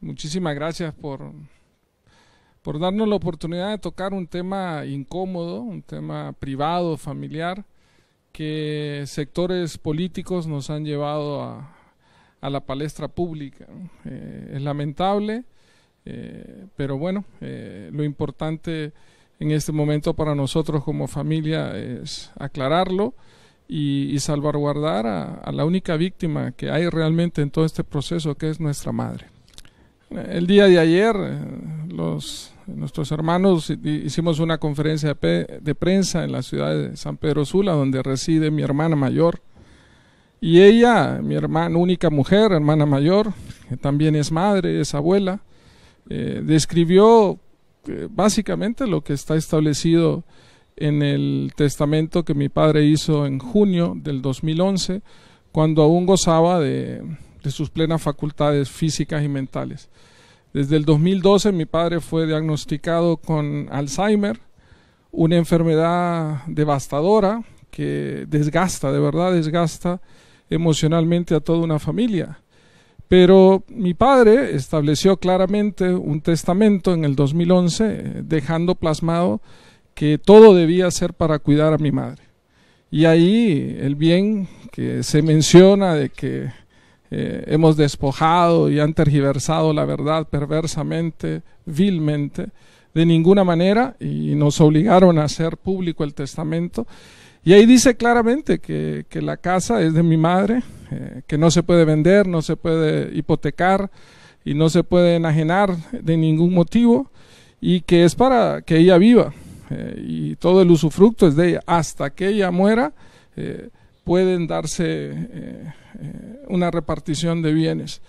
Muchísimas gracias por, por darnos la oportunidad de tocar un tema incómodo, un tema privado, familiar, que sectores políticos nos han llevado a, la palestra pública. Eh, es lamentable, eh, pero bueno, eh, lo importante en este momento para nosotros como familia es aclararlo y, salvaguardar a la única víctima que hay realmente en todo este proceso, que es nuestra madre. El día de ayer, eh, los, nuestros hermanos hicimos una conferencia de prensa en la ciudad de San Pedro Sula, donde reside mi hermana mayor. Y ella, mi hermana, única mujer, hermana mayor, que también es madre, es abuela, eh, describió eh, básicamente lo que está establecido en el testamento que mi padre hizo en junio del 2011, cuando aún gozaba de, sus plenas facultades físicas y mentales. Desde el 2012 mi padre fue diagnosticado con Alzheimer, una enfermedad devastadora que desgasta, de verdad desgasta emocionalmente a toda una familia. Pero mi padre estableció claramente un testamento en el 2011, dejando plasmado que todo debía ser para cuidar a mi madre. Y ahí el bien que se menciona de que eh, hemos despojado y han tergiversado la verdad perversamente, vilmente, de ninguna manera, y nos obligaron a hacer público el testamento. Y ahí dice claramente que, la casa es de mi madre, eh, que no se puede vender, no se puede hipotecar y no se puede enajenar de ningún motivo y que es para que ella viva eh, y todo el usufructo es de ella. Hasta que ella muera, pueden darse eh, eh, una repartición de bienes.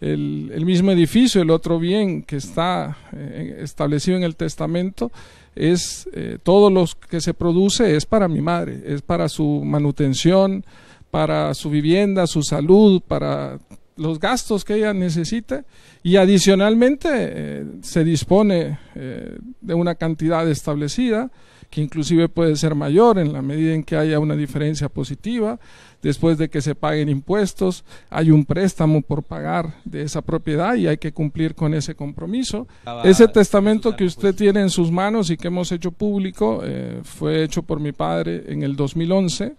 El, mismo edificio, el otro bien que está eh, establecido en el testamento, es todo lo que se produce es para mi madre, es para su manutención, para su vivienda, su salud, para los gastos que ella necesita y adicionalmente eh, se dispone eh, de una cantidad establecida que inclusive puede ser mayor en la medida en que haya una diferencia positiva, después de que se paguen impuestos, hay un préstamo por pagar de esa propiedad y hay que cumplir con ese compromiso. Ah, ese testamento que usted tiene en sus manos y que hemos hecho público eh, fue hecho por mi padre en el 2011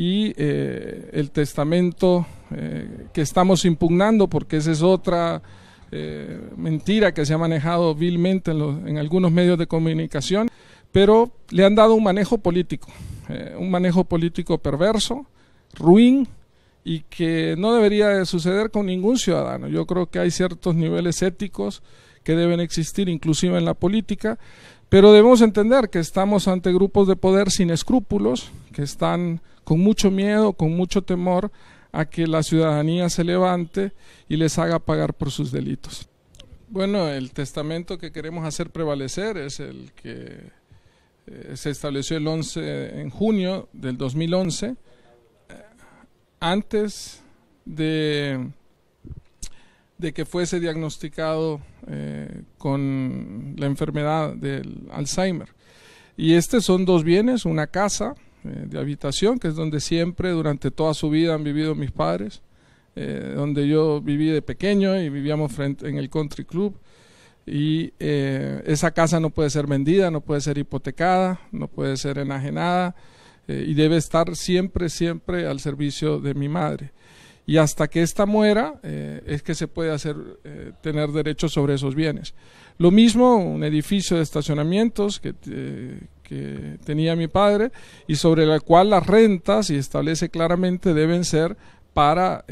y eh, el testamento eh, que estamos impugnando, porque esa es otra eh, mentira que se ha manejado vilmente en, algunos medios de comunicación, pero le han dado un manejo político, un manejo político perverso, ruin y que no debería suceder con ningún ciudadano. Yo creo que hay ciertos niveles éticos que deben existir inclusive en la política pero debemos entender que estamos ante grupos de poder sin escrúpulos, que están con mucho miedo, con mucho temor a que la ciudadanía se levante y les haga pagar por sus delitos. Bueno, el testamento que queremos hacer prevalecer es el que eh, se estableció el 11 en junio del 2011 eh, antes de que fuese diagnosticado eh, con la enfermedad del Alzheimer. Y estos son dos bienes, una casa eh, de habitación, que es donde siempre, durante toda su vida han vivido mis padres, eh, donde yo viví de pequeño y vivíamos frente, en el country club. Y esa casa no puede ser vendida, no puede ser hipotecada, no puede ser enajenada y debe estar siempre, siempre al servicio de mi madre y hasta que ésta muera eh, es que se puede hacer eh, tener derecho sobre esos bienes. Lo mismo un edificio de estacionamientos que, eh, tenía mi padre y sobre el cual las rentas, y establece claramente, deben ser para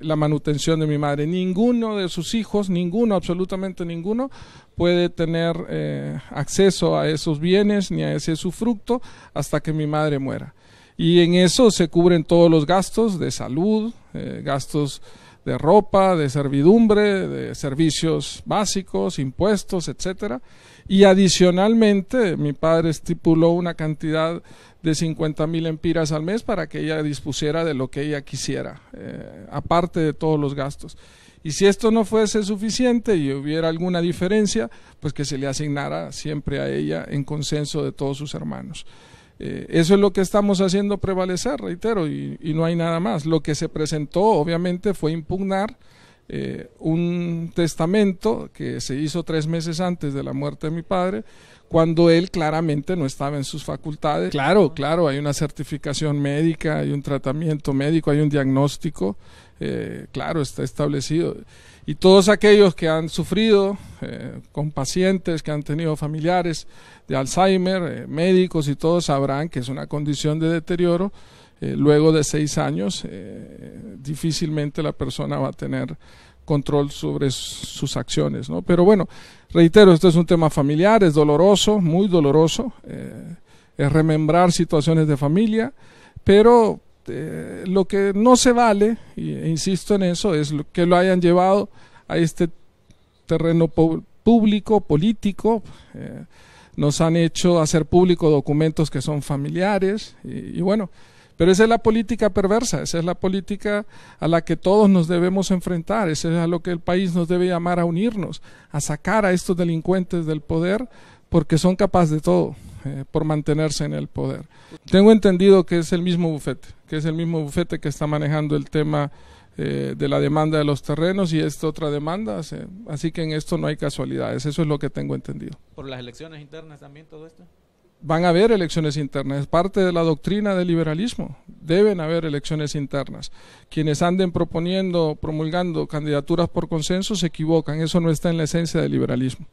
la manutención de mi madre. Ninguno de sus hijos, ninguno, absolutamente ninguno, puede tener acceso a esos bienes ni a ese sufructo hasta que mi madre muera. Y en eso se cubren todos los gastos de salud, eh, gastos de ropa, de servidumbre, de servicios básicos, impuestos, etcétera. Y adicionalmente, mi padre estipuló una cantidad de cincuenta mil empiras al mes para que ella dispusiera de lo que ella quisiera, eh, aparte de todos los gastos. Y si esto no fuese suficiente y hubiera alguna diferencia, pues que se le asignara siempre a ella en consenso de todos sus hermanos. Eh, eso es lo que estamos haciendo prevalecer, reitero, y no hay nada más. Lo que se presentó, obviamente, fue impugnar eh, un testamento que se hizo tres meses antes de la muerte de mi padre, cuando él claramente no estaba en sus facultades. Claro, claro, hay una certificación médica, hay un tratamiento médico, hay un diagnóstico, eh, claro, está establecido. Y todos aquellos que han sufrido eh, con pacientes, que han tenido familiares de Alzheimer, médicos y todos sabrán que es una condición de deterioro eh, luego de seis años eh, difícilmente la persona va a tener control sobre sus acciones, ¿no? Pero bueno, reitero, esto es un tema familiar, es doloroso, muy doloroso, eh, es remembrar situaciones de familia, pero lo que no se vale, e insisto en eso, es lo, que lo hayan llevado a este terreno público, político, nos han hecho hacer público documentos que son familiares, y bueno, pero esa es la política perversa, esa es la política a la que todos nos debemos enfrentar, esa es a lo que el país nos debe llamar a unirnos, a sacar a estos delincuentes del poder porque son capaces de todo eh, por mantenerse en el poder. Tengo entendido que es el mismo bufete, que es el mismo bufete que está manejando el tema eh, de la demanda de los terrenos y esta otra demanda, así que en esto no hay casualidades, eso es lo que tengo entendido. ¿Por las elecciones internas también todo esto? van a haber elecciones internas, es parte de la doctrina del liberalismo, deben haber elecciones internas. Quienes anden proponiendo, promulgando candidaturas por consenso se equivocan, eso no está en la esencia del liberalismo.